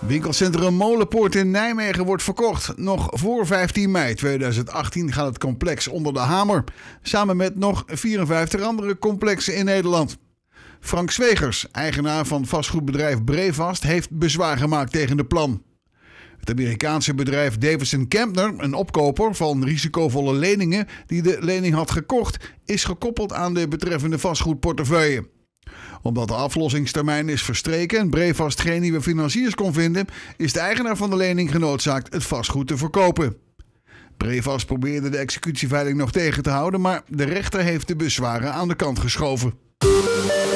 Winkelcentrum Molenpoort in Nijmegen wordt verkocht. Nog voor 15 mei 2018 gaat het complex onder de hamer. Samen met nog 54 andere complexen in Nederland. Frank Zwegers, eigenaar van vastgoedbedrijf Brevast, heeft bezwaar gemaakt tegen de plan. Het Amerikaanse bedrijf Davidson Kempner, een opkoper van risicovolle leningen die de lening had gekocht, is gekoppeld aan de betreffende vastgoedportefeuille omdat de aflossingstermijn is verstreken en Brevast geen nieuwe financiers kon vinden, is de eigenaar van de lening genoodzaakt het vastgoed te verkopen. Brevast probeerde de executieveiling nog tegen te houden, maar de rechter heeft de bezwaren aan de kant geschoven.